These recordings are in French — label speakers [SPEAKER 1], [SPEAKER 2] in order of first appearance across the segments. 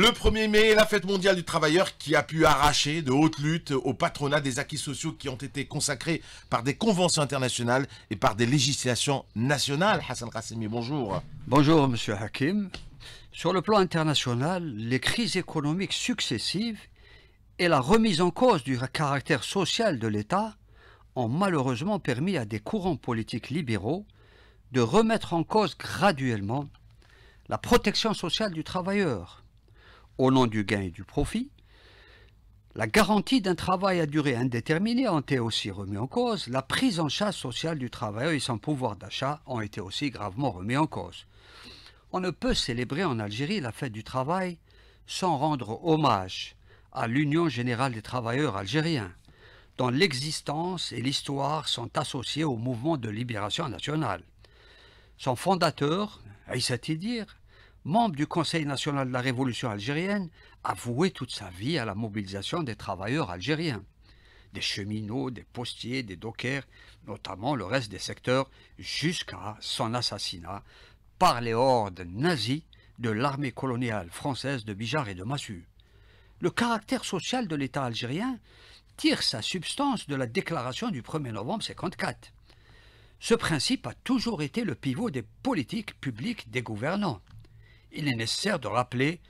[SPEAKER 1] Le 1er mai, la fête mondiale du travailleur qui a pu arracher de hautes luttes au patronat des acquis sociaux qui ont été consacrés par des conventions internationales et par des législations nationales. Hassan Rassimi, bonjour. Bonjour, monsieur Hakim.
[SPEAKER 2] Sur le plan international, les crises économiques successives et la remise en cause du caractère social de l'État ont malheureusement permis à des courants politiques libéraux de remettre en cause graduellement la protection sociale du travailleur au nom du gain et du profit. La garantie d'un travail à durée indéterminée ont été aussi remis en cause. La prise en charge sociale du travailleur et son pouvoir d'achat ont été aussi gravement remis en cause. On ne peut célébrer en Algérie la fête du travail sans rendre hommage à l'Union générale des travailleurs algériens, dont l'existence et l'histoire sont associées au mouvement de libération nationale. Son fondateur, Aïssa Tidir, membre du Conseil national de la révolution algérienne, a voué toute sa vie à la mobilisation des travailleurs algériens, des cheminots, des postiers, des dockers, notamment le reste des secteurs, jusqu'à son assassinat par les hordes nazies de l'armée coloniale française de Bijar et de Massu. Le caractère social de l'État algérien tire sa substance de la déclaration du 1er novembre 1954. Ce principe a toujours été le pivot des politiques publiques des gouvernants il est nécessaire de rappeler,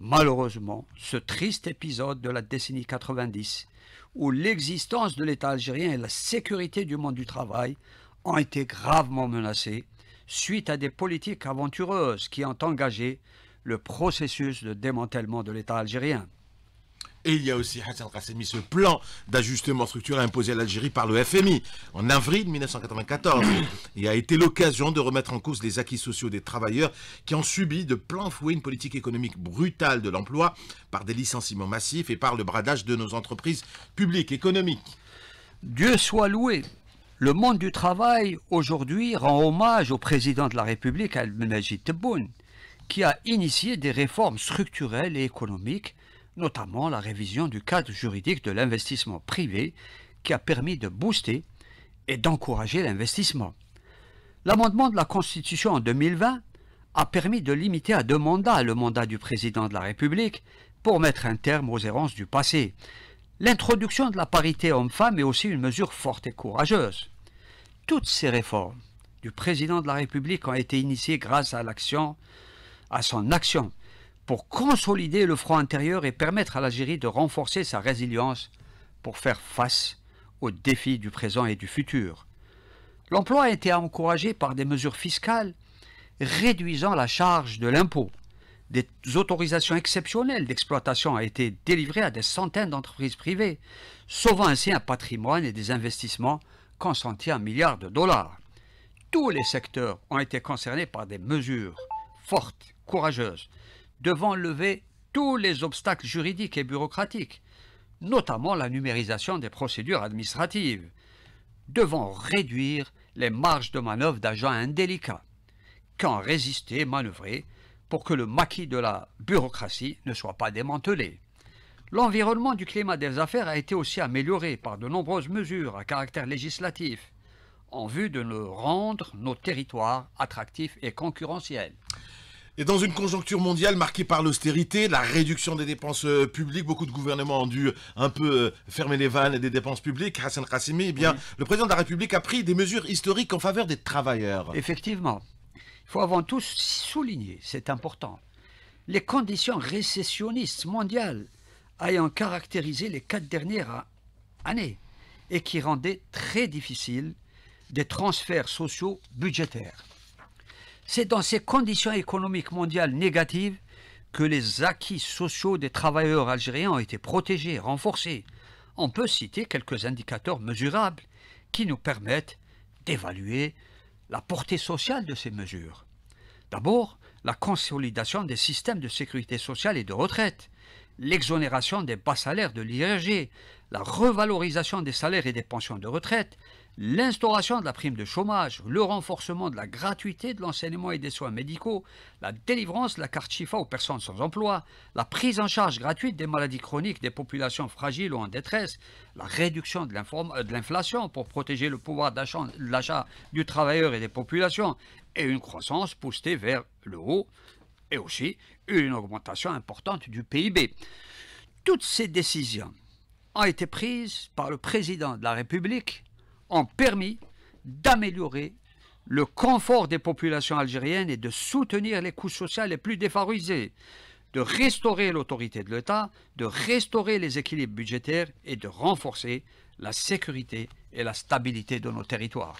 [SPEAKER 2] malheureusement, ce triste épisode de la décennie 90, où l'existence de l'État algérien et la sécurité du monde du travail ont été gravement menacées suite à des politiques aventureuses qui ont engagé le processus de démantèlement de l'État algérien. Et il y a aussi
[SPEAKER 1] Hassan Kassemi, ce plan d'ajustement structurel imposé à l'Algérie par le FMI en avril 1994. Il a été l'occasion de remettre en cause les acquis sociaux des travailleurs qui ont subi de plein fouet une politique économique brutale de l'emploi par des licenciements massifs et par le bradage
[SPEAKER 2] de nos entreprises publiques, économiques. Dieu soit loué, le monde du travail aujourd'hui rend hommage au président de la République, al menajid Tebboune, qui a initié des réformes structurelles et économiques notamment la révision du cadre juridique de l'investissement privé qui a permis de booster et d'encourager l'investissement. L'amendement de la Constitution en 2020 a permis de limiter à deux mandats le mandat du président de la République pour mettre un terme aux errances du passé. L'introduction de la parité homme-femme est aussi une mesure forte et courageuse. Toutes ces réformes du président de la République ont été initiées grâce à l'action, à son action pour consolider le front intérieur et permettre à l'Algérie de renforcer sa résilience pour faire face aux défis du présent et du futur. L'emploi a été encouragé par des mesures fiscales réduisant la charge de l'impôt. Des autorisations exceptionnelles d'exploitation ont été délivrées à des centaines d'entreprises privées, sauvant ainsi un patrimoine et des investissements consentis en milliards de dollars. Tous les secteurs ont été concernés par des mesures fortes, courageuses, devant lever tous les obstacles juridiques et bureaucratiques, notamment la numérisation des procédures administratives, devant réduire les marges de manœuvre d'agents indélicats, quand résister, et manœuvrer, pour que le maquis de la bureaucratie ne soit pas démantelé. L'environnement du climat des affaires a été aussi amélioré par de nombreuses mesures à caractère législatif, en vue de rendre nos territoires attractifs et concurrentiels. Et dans
[SPEAKER 1] une conjoncture mondiale marquée par l'austérité, la réduction des dépenses euh, publiques, beaucoup de gouvernements ont dû euh, un peu euh, fermer les vannes des dépenses publiques. Hassan Khassimi, eh bien, le président de la République a pris des mesures
[SPEAKER 2] historiques en faveur des travailleurs. Effectivement. Il faut avant tout souligner, c'est important, les conditions récessionnistes mondiales ayant caractérisé les quatre dernières années et qui rendaient très difficiles des transferts sociaux budgétaires. C'est dans ces conditions économiques mondiales négatives que les acquis sociaux des travailleurs algériens ont été protégés, renforcés. On peut citer quelques indicateurs mesurables qui nous permettent d'évaluer la portée sociale de ces mesures. D'abord, la consolidation des systèmes de sécurité sociale et de retraite, l'exonération des bas salaires de l'IRG, la revalorisation des salaires et des pensions de retraite, L'instauration de la prime de chômage, le renforcement de la gratuité de l'enseignement et des soins médicaux, la délivrance de la carte Chifa aux personnes sans emploi, la prise en charge gratuite des maladies chroniques des populations fragiles ou en détresse, la réduction de euh, l'inflation pour protéger le pouvoir d'achat du travailleur et des populations, et une croissance poussée vers le haut, et aussi une augmentation importante du PIB. Toutes ces décisions ont été prises par le président de la République ont permis d'améliorer le confort des populations algériennes et de soutenir les couches sociales les plus défavorisées, de restaurer l'autorité de l'État, de restaurer les équilibres budgétaires et de renforcer la sécurité et la stabilité de nos territoires.